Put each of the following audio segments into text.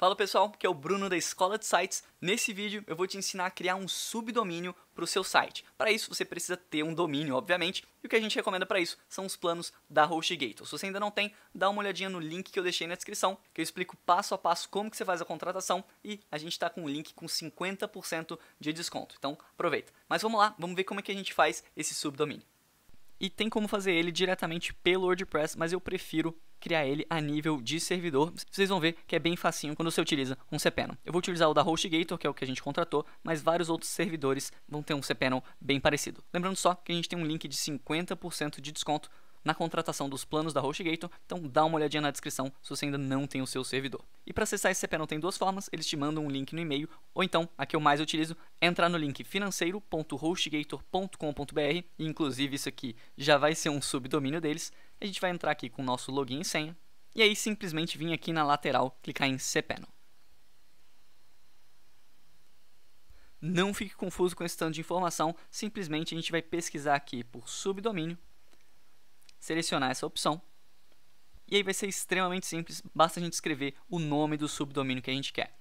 Fala pessoal, que é o Bruno da Escola de Sites. Nesse vídeo eu vou te ensinar a criar um subdomínio para o seu site. Para isso você precisa ter um domínio, obviamente, e o que a gente recomenda para isso são os planos da HostGator. Se você ainda não tem, dá uma olhadinha no link que eu deixei na descrição, que eu explico passo a passo como que você faz a contratação e a gente está com um link com 50% de desconto. Então aproveita. Mas vamos lá, vamos ver como é que a gente faz esse subdomínio e tem como fazer ele diretamente pelo WordPress, mas eu prefiro criar ele a nível de servidor. Vocês vão ver que é bem facinho quando você utiliza um cPanel. Eu vou utilizar o da HostGator, que é o que a gente contratou, mas vários outros servidores vão ter um cPanel bem parecido. Lembrando só que a gente tem um link de 50% de desconto na contratação dos planos da HostGator, então dá uma olhadinha na descrição se você ainda não tem o seu servidor. E para acessar esse Cpanel tem duas formas, eles te mandam um link no e-mail, ou então, a que eu mais utilizo, é entrar no link financeiro.hostgator.com.br, e inclusive isso aqui já vai ser um subdomínio deles, a gente vai entrar aqui com o nosso login e senha, e aí simplesmente vir aqui na lateral, clicar em cPanel. Não fique confuso com esse tanto de informação, simplesmente a gente vai pesquisar aqui por subdomínio selecionar essa opção. E aí vai ser extremamente simples, basta a gente escrever o nome do subdomínio que a gente quer.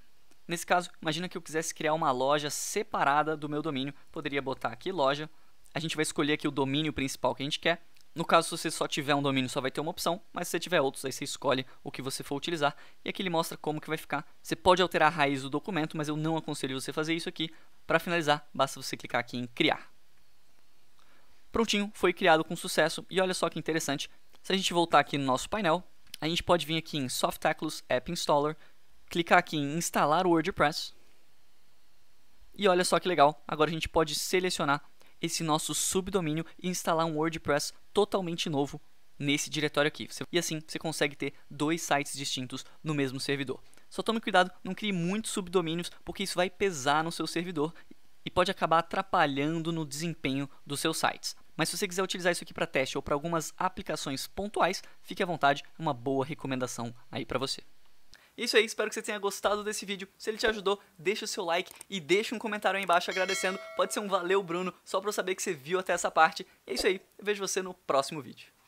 Nesse caso, imagina que eu quisesse criar uma loja separada do meu domínio, poderia botar aqui loja. A gente vai escolher aqui o domínio principal que a gente quer. No caso, se você só tiver um domínio, só vai ter uma opção, mas se você tiver outros, aí você escolhe o que você for utilizar. E aqui ele mostra como que vai ficar. Você pode alterar a raiz do documento, mas eu não aconselho você fazer isso aqui. Para finalizar, basta você clicar aqui em criar. Prontinho, foi criado com sucesso. E olha só que interessante, se a gente voltar aqui no nosso painel, a gente pode vir aqui em Softaculous App Installer, clicar aqui em instalar o WordPress. E olha só que legal, agora a gente pode selecionar esse nosso subdomínio e instalar um WordPress totalmente novo nesse diretório aqui. E assim você consegue ter dois sites distintos no mesmo servidor. Só tome cuidado, não crie muitos subdomínios, porque isso vai pesar no seu servidor e pode acabar atrapalhando no desempenho dos seus sites. Mas se você quiser utilizar isso aqui para teste ou para algumas aplicações pontuais, fique à vontade, é uma boa recomendação aí para você. É isso aí, espero que você tenha gostado desse vídeo. Se ele te ajudou, deixa o seu like e deixa um comentário aí embaixo agradecendo. Pode ser um valeu, Bruno, só para eu saber que você viu até essa parte. é isso aí, eu vejo você no próximo vídeo.